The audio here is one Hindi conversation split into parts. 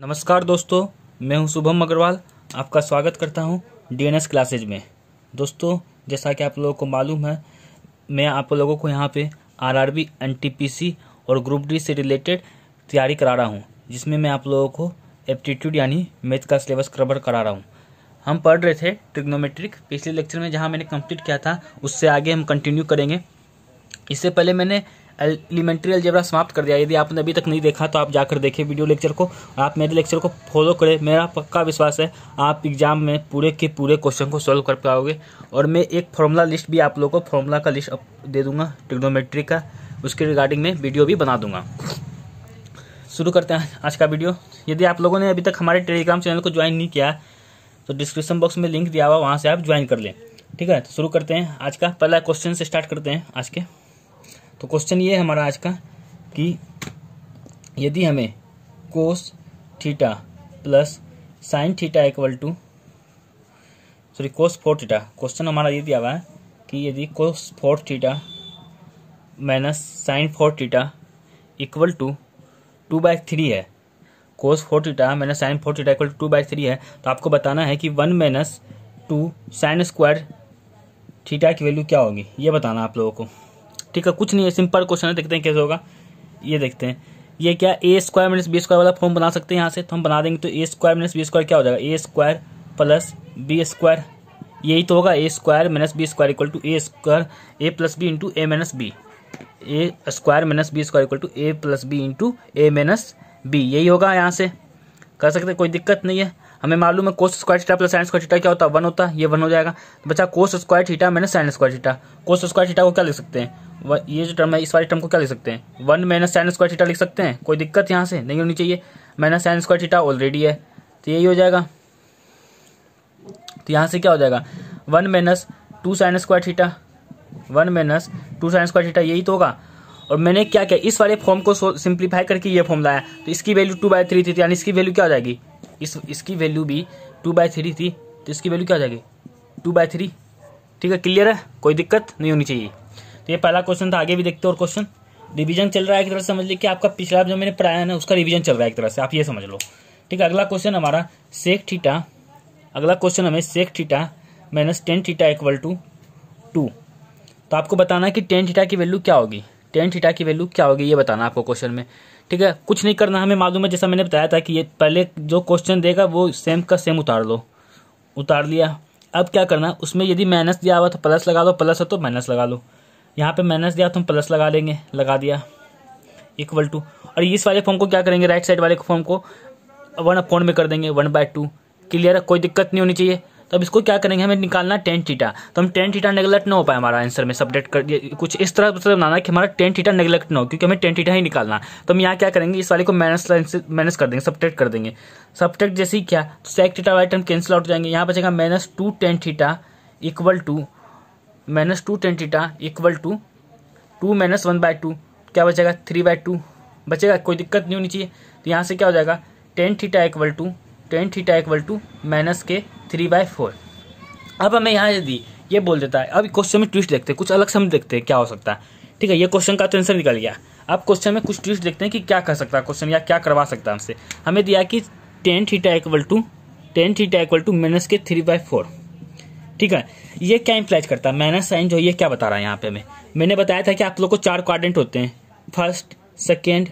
नमस्कार दोस्तों मैं हूं शुभम अग्रवाल आपका स्वागत करता हूं डीएनएस क्लासेज में दोस्तों जैसा कि आप लोगों को मालूम है मैं आप लोगों को यहां पे आरआरबी एनटीपीसी और ग्रुप डी से रिलेटेड तैयारी करा रहा हूं जिसमें मैं आप लोगों को एप्टीट्यूड यानी मैथ का सिलेबस कवर करा रहा हूँ हम पढ़ रहे थे ट्रिग्नोमेट्रिक पिछले लेक्चर में जहाँ मैंने कम्प्लीट किया था उससे आगे हम कंटिन्यू करेंगे इससे पहले मैंने एलिमेंट्री अलजेब्रा समाप्त कर दिया यदि आपने अभी तक नहीं देखा तो आप जाकर देखें वीडियो लेक्चर को आप मेरे लेक्चर को फॉलो करें मेरा पक्का विश्वास है आप एग्जाम में पूरे के पूरे क्वेश्चन को सॉल्व कर पाओगे और मैं एक फॉर्मूला लिस्ट भी आप लोगों को फॉर्मूला का लिस्ट दे दूंगा टिग्नोमेट्री का उसके रिगार्डिंग में वीडियो भी बना दूंगा शुरू करते हैं आज का वीडियो यदि आप लोगों ने अभी तक हमारे टेलीग्राम चैनल को ज्वाइन नहीं किया तो डिस्क्रिप्शन बॉक्स में लिंक दिया हुआ वहाँ से आप ज्वाइन कर लें ठीक है तो शुरू करते हैं आज का पहला क्वेश्चन से स्टार्ट करते हैं आज के तो क्वेश्चन ये है हमारा आज का कि यदि हमें cos theta plus sine theta equal to sorry cos four theta question हमारा ये दिया हुआ है कि यदि cos four theta minus sine four theta equal to two by three है cos four theta minus sine four theta equal to two by three है तो आपको बताना है कि one minus two sine square theta की वैल्यू क्या होगी ये बताना आप लोगों को ठीक है कुछ नहीं है सिंपल क्वेश्चन है देखते हैं कैसे होगा ये देखते हैं ये क्या A square minus B square वाला फॉर्म बना सकते हैं यहाँ से तो हम बना देंगे तो A square minus B square क्या हो जाएगा A square plus B square यही तो होगा A square minus B square equal to A square A plus B into A minus B A square minus B square equal to A plus B into A minus B यही होगा यहाँ से कर सकते कोई दिक्कत नहीं है हमें मालूम है cos square theta plus sine square theta क्या होता है वन होता है ये वन हो जाएगा तो बच्चा cos square theta minus sine square theta cos square theta को क्या लिख सकते हैं ये जो टर्म है इस वाले टर्म को क्या लिख सकते हैं one minus sine square theta लिख सकते हैं कोई दिक्कत यहाँ से नहीं होनी चाहिए minus sine square theta already है तो यही हो जाएगा तो यहाँ से क्या हो जाएगा one minus two sine square theta one minus two sine square theta यही तो होगा और मैंने क्या किया इस वाले फॉर्म को सिंप्लीफाई करके ये फॉर्म लाया तो इसकी वैल्यू टू बाई थ्री थी तो यानी इसकी वैल्यू क्या हो जाएगी इस इसकी वैल्यू भी टू बाई थ्री थी तो इसकी वैल्यू क्या हो जाएगी टू बाई थ्री ठीक है क्लियर है कोई दिक्कत नहीं होनी चाहिए तो ये पहला क्वेश्चन था आगे भी देखते और क्वेश्चन रिविजन चल रहा है एक तरह से समझ लीजिए कि आपका पिछला जो मैंने पढ़ाया ना उसका रिविजन चल रहा है एक तरह से आप ये समझ लो ठीक है अगला क्वेश्चन हमारा सेक ठीटा अगला क्वेश्चन हमें sec theta minus tan theta equal to two तो आपको बताना है कि टेन थीटा की वैल्यू क्या होगी टेन थीटा की वैल्यू क्या होगी ये बताना आपको क्वेश्चन में ठीक है कुछ नहीं करना हमें मालूम है जैसा मैंने बताया था कि ये पहले जो क्वेश्चन देगा वो सेम का सेम उतार लो उतार लिया अब क्या करना उसमें यदि माइनस दिया हुआ तो प्लस लगा लो प्लस है तो माइनस लगा लो यहाँ पे माइनस दिया तो हम प्लस लगा लेंगे लगा दिया इक्वल टू और इस वाले फॉर्म को क्या करेंगे राइट साइड वाले फॉर्म को वन अपॉन में कर देंगे वन बाय टू क्लियर है कोई दिक्कत नहीं होनी चाहिए तो अब इसको क्या करेंगे हमें निकालना टेन टीटा तो हम टेन टीटा नेगलेक्ट ना हो पाए हमारा आंसर में सबडेट कर कुछ इस तरह से बनाना कि हमारा टेन टीटा नेगलेक्ट ना हो क्योंकि हमें टेन टीटा ही निकालना तो हम यहाँ क्या करेंगे इस वाले को माइनस लाइन से माइनस कर देंगे सबडेट कर देंगे सबडेट जैसे ही क्या तो sec theta Y term cancel out हो जाएंगे यहाँ बचेगा minus two tan theta equal to minus two tan theta equal to two minus one by two क्या बचेगा थ्री बाय टू बचेगा कोई दिक्कत नहीं होनी चाहिए तो यहाँ से क्या हो जाएगा tan theta equal to tan theta equal to minus के थ्री बाय फोर अब हमें यहाँ यदि ये बोल देता है अब क्वेश्चन में ट्विस्ट देखते हैं कुछ अलग से हम देखते हैं क्या हो सकता है ठीक है ये क्वेश्चन का तो आंसर निकल गया अब क्वेश्चन में कुछ ट्विस्ट देखते हैं कि क्या कर सकता है क्वेश्चन या क्या करवा सकता है हमसे हमें दिया कि tan theta equal to tan theta equal to minus के थ्री बाई फोर ठीक है ये क्या इंप्लाइज करता है माइनस साइन जो है ये क्या बता रहा है यहाँ पे हमें मैंने बताया था कि आप लोग को चार क्वाड्रेंट होते हैं फर्स्ट सेकेंड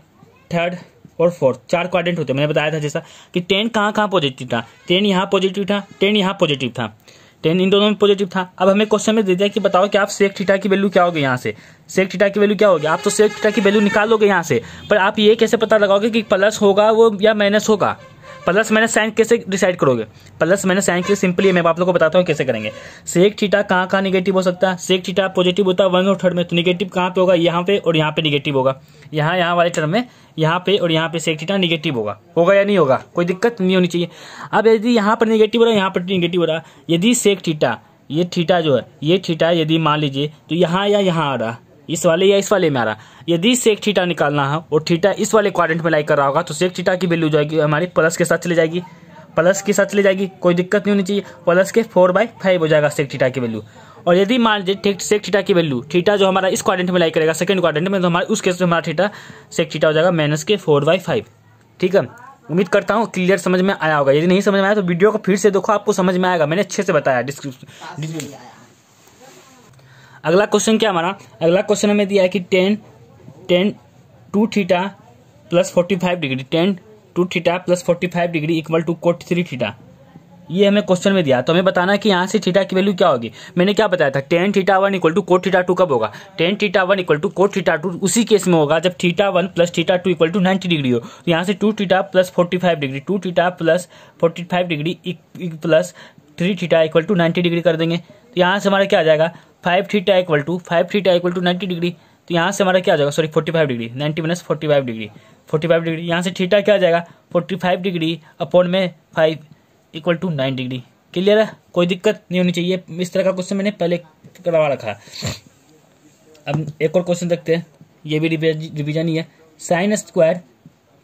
थर्ड और फोर्थ चार क्वाड्रेंट होते हैं मैंने बताया था जैसा कि टेन कहाँ कहाँ पॉजिटिव था टेन यहाँ पॉजिटिव था टेन यहाँ पॉजिटिव था टेन इन दोनों में पॉजिटिव था अब हमें क्वेश्चन में दे दिया कि बताओ कि आप सेक थीटा की वैल्यू क्या होगी यहाँ से सेक थीटा की वैल्यू क्या होगी आप तो सेक थीटा की वैल्यू निकालोगे यहाँ से पर आप ये कैसे पता लगाओगे कि प्लस होगा वो या माइनस होगा प्लस माइनस साइन कैसे डिसाइड करोगे प्लस माइनस साइन के सिंपली मैं आप लोगों को बताता हूँ कैसे करेंगे सेक थीटा कहाँ कहाँ निगेटिव हो सकता है सेक थीटा पॉजिटिव होता है वन और थर्ड में तो निगेटिव कहाँ पे होगा यहाँ पे और यहाँ पे निगेटिव होगा यहाँ यहाँ वाले टर्म में यहाँ पे और यहाँ पे सेक थीटा निगेटिव होगा होगा या नहीं होगा कोई दिक्कत नहीं होनी चाहिए अब यदि यहाँ पर निगेटिव हो रहा है यहाँ पर निगेटिव हो रहा है यदि सेक थीटा ये थीटा जो है ये थीटा यदि मान लीजिए तो यहाँ या यहाँ आ रहा इस वाले या इस वाले में आ रहा यदि सेक थीटा निकालना है और थीटा इस वाले क्वारेंट में लाइक कर रहा होगा तो सेक थीटा की वैल्यू जाएगी हमारी प्लस के साथ चली जाएगी प्लस के साथ चली जाएगी कोई दिक्कत नहीं होनी चाहिए प्लस के फोर बाई फाइव हो जाएगा सेक थीटा की वैल्यू और यदि मान लीजिए सेक थीटा की वैल्यू थीटा जो हमारा इस क्वारेंट में लाइक करेगा सेकंड क्वारेंट में तो हमारे उस केस में हमारा थीटा सेक थीटा हो जाएगा माइनस के फोर बाई फाइव ठीक है उम्मीद करता हूँ क्लियर समझ में आया होगा यदि नहीं समझ में आया तो वीडियो को फिर से देखो आपको समझ में आएगा मैंने अच्छे से बताया डिस्क्रिप्शन अगला क्वेश्चन क्या हमारा अगला क्वेश्चन हमें दिया है कि tan tan two theta plus forty five degree tan two theta plus forty five degree equal to cot three theta ये हमें क्वेश्चन में दिया तो हमें बताना कि यहाँ से थीटा की वैल्यू क्या होगी मैंने क्या बताया था tan theta one equal to cot theta two कब होगा tan theta one equal to cot theta two उसी केस में होगा जब theta one plus theta two equal to ninety degree हो तो यहाँ से two theta plus forty five degree two theta plus forty five degree plus three theta equal to ninety degree कर देंगे तो यहाँ से हमारा क्या आ जाएगा five theta equal to five theta equal to ninety degree तो यहाँ से हमारा क्या हो जाएगा sorry forty five degree ninety minus forty five degree forty five degree यहाँ से थीटा क्या आ जाएगा फोर्टी फाइव डिग्री अपॉन में five equal to nine degree clear है कोई दिक्कत नहीं होनी चाहिए इस तरह का क्वेश्चन मैंने पहले करवा रखा है अब एक और क्वेश्चन देखते हैं ये भी रिविजन ही है sine square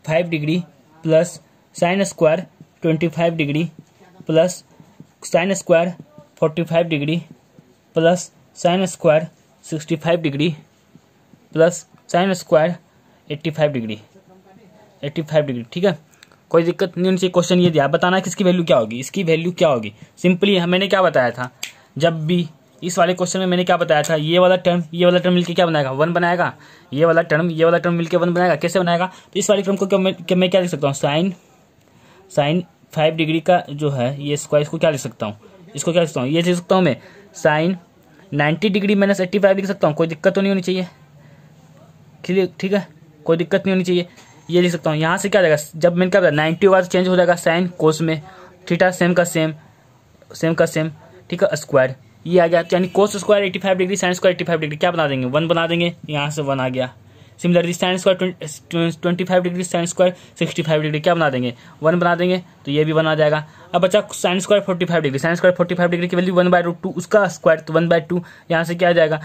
five degree plus sine square twenty five degree plus sine square forty five degree plus sine square sixty five degree plus sine square eighty five degree eighty five degree ठीक है कोई दिक्कत नहीं उनसे क्वेश्चन ये दिया बताना है कि इसकी वैल्यू क्या होगी इसकी वैल्यू क्या होगी सिंपली मैंने क्या बताया था जब भी इस वाले क्वेश्चन में मैंने क्या बताया था ये वाला टर्म ये वाला टर्म मिलके क्या बनाएगा वन बनाएगा ये वाला टर्म ये वाला टर्म मिलके वन बनाएगा कैसे बनाएगा तो इस वाले टर्म को क्या मैं, क्या मैं क्या लिख सकता हूँ साइन साइन फाइव डिग्री का जो है ये स्क्वायर इसको क्या लिख सकता हूँ इसको क्या लिख सकता हूँ ये लिख सकता हूँ मैं sine ninety degree minus eighty five लिख सकता हूँ कोई दिक्कत तो नहीं होनी चाहिए क्लियर ठीक है कोई दिक्कत नहीं होनी चाहिए ये लिख सकता हूँ यहाँ से क्या जाएगा जब मैंने क्या नाइन्टी होगा तो चेंज हो जाएगा साइन कोस में थीटा सेम का सेम सेम का सेम ठीक है स्क्वायर ये आ गया यानी cos square eighty five degree sine square eighty five degree क्या बना देंगे वन बना देंगे यहाँ से वन आ गया similarly sine square twenty five degree sine square sixty five degree क्या बना देंगे वन बना देंगे तो ये भी बना जाएगा अब बच्चा sine square forty five degree sine square forty five degree की value one by root two उसका स्क्वायर तो वन बाय टू यहाँ से क्या आ जाएगा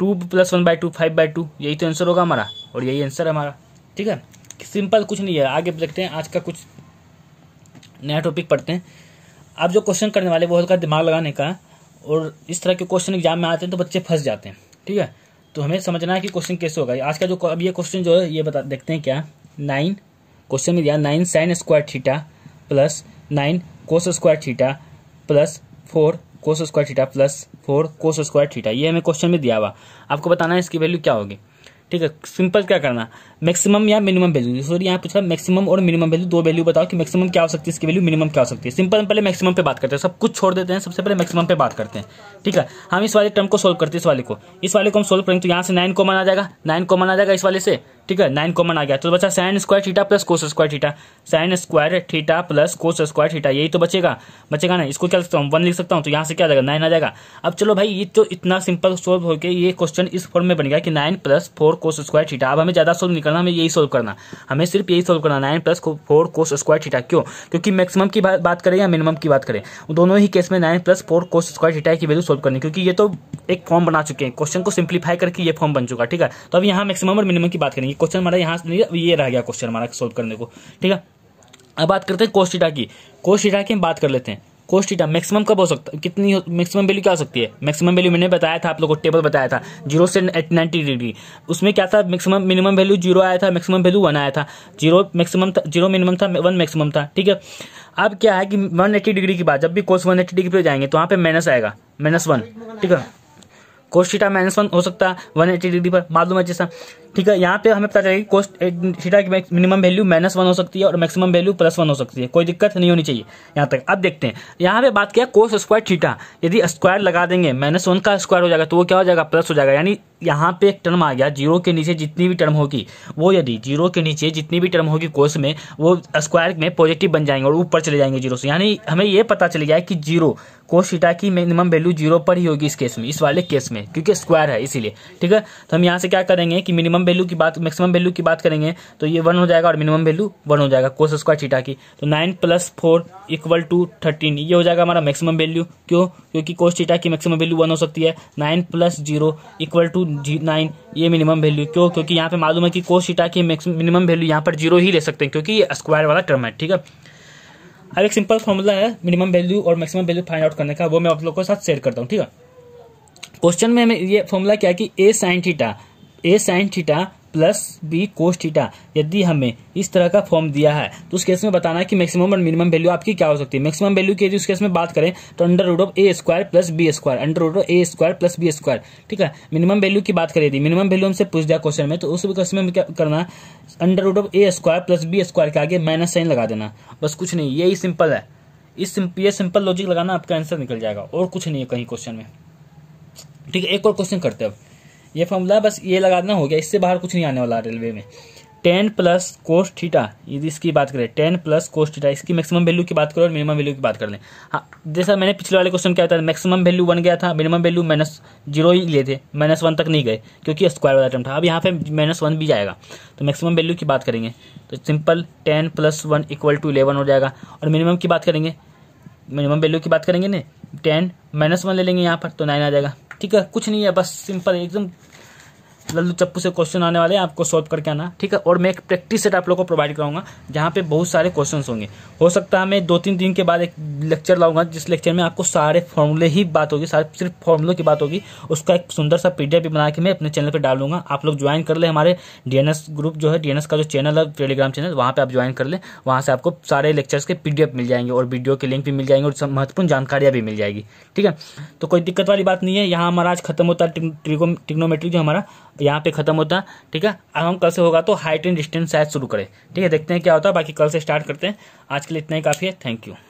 two plus one by two five by two यही तो आंसर होगा हमारा और यही आंसर है हमारा ठीक है सिंपल कुछ नहीं है आगे देखते हैं आज का कुछ नया टॉपिक पढ़ते हैं आप जो क्वेश्चन करने वाले वो हल्का दिमाग लगाने का और इस तरह के क्वेश्चन एग्जाम में आते हैं तो बच्चे फंस जाते हैं ठीक है तो हमें समझना है कि क्वेश्चन कैसे होगा आज का जो अब ये क्वेश्चन जो है ये बता देखते हैं क्या नाइन क्वेश्चन में दिया nine sine square theta plus nine cos square theta plus four cos square theta plus four cos square theta ये हमें क्वेश्चन में दिया हुआ आपको बताना है इसकी वैल्यू क्या होगी ठीक है सिंपल क्या करना मैक्सिमम या मिनिमम वैल्यू सॉरी यहाँ पूछा मैक्सिमम और मिनिमम वैल्यू दो वैल्यू बताओ कि मैक्सिमम क्या हो सकती है इसकी वैल्यू मिनिमम क्या हो सकती है सिंपल हम पहले मैक्सिमम पे बात करते हैं सब कुछ छोड़ देते हैं सबसे पहले मैक्सिमम पे बात करते हैं ठीक है हम इस वाले टर्म को सोल्व करते हैं इस वाले को इस वाले को हम सोल्व करेंगे तो यहाँ से नाइन कॉमन आ जाएगा नाइन कॉमन आ जाएगा इस वाले से ठीक है नाइन कॉमन आ गया तो बचा sine square theta plus cos square theta sine square theta plus cos square theta यही तो बचेगा बचेगा ना इसको क्या लिख सकता हूँ वन लिख सकता हूँ तो यहाँ से क्या जाएगा नाइन आ जाएगा अब चलो भाई ये तो इतना सिंपल सोल्व होकर ये क्वेश्चन इस फॉर्म में बन गया कि nine plus four cos square theta अब हमें ज़्यादा सोल्व निकलना हमें यही सोल्व करना हमें सिर्फ यही सोल्व करना nine plus four cos square theta क्यों क्योंकि मैक्सिमम की बात करें या मिनिमम की बात करें दोनों ही केस में nine plus four cos square theta की वैल्यू सोल्व करनी क्योंकि ये तो एक फॉर्म बना चुके हैं क्वेश्चन को सिंप्लीफाई करके ये फॉर्म बन चुका ठीक है तो अब यहाँ मैक्सिमम और मिनिमम की बात करेंगे क्वेश्चन हमारा यहाँ ये रह गया क्वेश्चन हमारा सोल्व करने को ठीक है अब बात करते हैं कोस कोस्टिटा की कोस कोस्टिटा की हम बात कर लेते हैं कोस मैक्सिमम कब हो सकता है कितनी मैक्सिमम वैल्यू क्या हो सकती है मैक्सिमम वैल्यू मैंने बताया था आप लोग को टेबल बताया था जीरो से नाइन्टी डिग्री उसमें क्या था मैक्सिमम मिनिमम वैल्यू जीरो आया था मैक्सिमम वैल्यू वन आया था जीरो मैक्सिमम था जीरो मिनिमम था वन मैक्सिमम था ठीक है अब क्या है कि वन एट्टी डिग्री की बात जब भी कोस वन डिग्री पे जाएंगे तो वहाँ पर माइनस आएगा माइनस वन ठीक है कोस्टा माइनस वन हो सकता है वन एट्टी डिग्री पर मालूम है जैसा ठीक है यहाँ पे हमें पता चलेगा कोस्ट थीटा की मिनिमम वैल्यू माइनस वन हो सकती है और मैक्सिमम वैल्यू प्लस वन हो सकती है कोई दिक्कत नहीं होनी चाहिए यहाँ तक अब देखते हैं यहाँ पे बात किया कोस स्क्वायर थीटा यदि स्क्वायर लगा देंगे माइनस वन का स्क्वायर हो जाएगा तो वो क्या हो जाएगा प्लस हो जाएगा यानी यहाँ पे एक टर्म आ गया जीरो के नीचे जितनी भी टर्म होगी वो यदि जीरो के नीचे जितनी भी टर्म होगी कोर्स में वो स्क्वायर में पॉजिटिव बन जाएंगे और ऊपर चले जाएंगे जीरो से यानी हमें ये पता चल गया है कि जीरो कोस थीटा की मिनिमम वैल्यू जीरो पर ही होगी इस केस में इस वाले केस में क्योंकि स्क्वायर है इसीलिए ठीक है तो हम यहाँ से क्या करेंगे कि मिनिमम वैल्यू की बात मैक्सिमम वैल्यू की बात करेंगे तो ये वन हो जाएगा और मिनिमम वैल्यू वन हो जाएगा कोस स्क्वायर थीटा की तो nine plus four equal to thirteen ये हो जाएगा हमारा मैक्सिमम वैल्यू क्यों क्योंकि कोस थीटा की मैक्सिमम वैल्यू वन हो सकती है nine plus zero equal to nine ये मिनिमम वैल्यू क्यों क्योंकि यहाँ पे मालूम है कि कोशिटा की मिनिमम वैल्यू यहाँ पर जीरो ही ले सकते हैं क्योंकि ये स्क्वायर वाला टर्म है ठीक है अब एक सिंपल फॉर्मूला है मिनिमम वैल्यू और मैक्सिमम वैल्यू फाइंड आउट करने का वो मैं आप लोगों के साथ शेयर करता हूँ ठीक है क्वेश्चन में ये फॉर्मूला क्या है कि A sine theta A sine theta plus B cos theta यदि हमें इस तरह का फॉर्म दिया है तो उस केस में बताना है कि मैक्सिमम और मिनिमम वैल्यू आपकी क्या हो सकती है मैक्सिमम वैल्यू की उस केस में बात करें तो under root of A square plus B square under root of A square plus B square ठीक है मिनिमम वैल्यू की बात करें मिनिमम वैल्यू हमसे पूछ दिया क्वेश्चन में तो उस केस में क्या करना under root of A square plus B square के आगे माइनस साइन लगा देना बस कुछ नहीं यही सिंपल है इस ये सिंपल लॉजिक लगाना आपका आंसर निकल जाएगा और कुछ नहीं है कहीं क्वेश्चन में ठीक है एक और क्वेश्चन करते हैं अब ये फॉर्मूला बस ये लगाना हो गया इससे बाहर कुछ नहीं आने वाला रेलवे में टेन प्लस कोस्ट थीटा यदि इसकी बात करें टेन प्लस कोस्ट थीटा इसकी मैक्सिमम वैल्यू की बात करें और मिनिमम वैल्यू की बात कर लें हाँ जैसा मैंने पिछले वाले क्वेश्चन क्या था मैक्सिमम वैल्यू बन गया था मिनिमम वैल्यू माइनस जीरो ही लिए थे माइनस वन तक नहीं गए क्योंकि स्क्वायर वाला टर्म था अब यहाँ पे माइनस वन भी जाएगा तो मैक्सिमम वैल्यू की बात करेंगे तो simple ten plus one equal to eleven हो जाएगा और मिनिमम की बात करेंगे मिनिमम वैल्यू की बात करेंगे ना टेन माइनस वन ले लेंगे यहाँ पर तो नाइन आ जाएगा ठीक है कुछ नहीं है बस सिंपल एकदम लल्लू चप्पू से क्वेश्चन आने वाले हैं आपको सॉल्व करके आना ठीक है और मैं एक प्रैक्टिस सेट आप लोगों को प्रोवाइड कराऊंगा जहाँ पे बहुत सारे क्वेश्चन होंगे हो सकता है मैं दो तीन दिन के बाद एक लेक्चर लाऊंगा जिस लेक्चर में आपको सारे फॉर्मूले ही बात होगी सारे सिर्फ फॉर्मूलों की बात होगी उसका एक सुंदर सा पीडीएफ भी बना के मैं अपने चैनल पर डालूंगा आप लोग ज्वाइन कर ले हमारे डीएनएस ग्रुप जो है डीएनएस का जो चैनल है टेलीग्राम चैनल वहाँ पर आप ज्वाइन कर ले वहाँ से आपको सारे लेक्चर्स के पीडीएफ मिल जाएंगे और वीडियो के लिंक भी मिल जाएंगे और महत्वपूर्ण जानकारियाँ भी मिल जाएगी ठीक है तो कोई दिक्कत वाली बात नहीं है यहाँ हमारा आज खत्म होता है ट्रिग्नोमेट्री जो हमारा यहाँ पे खत्म होता है ठीक है अब हम कल से होगा तो हाइट एंड डिस्टेंस शायद शुरू करें ठीक है देखते हैं क्या होता है बाकी कल से स्टार्ट करते हैं आज के लिए इतना ही काफ़ी है थैंक यू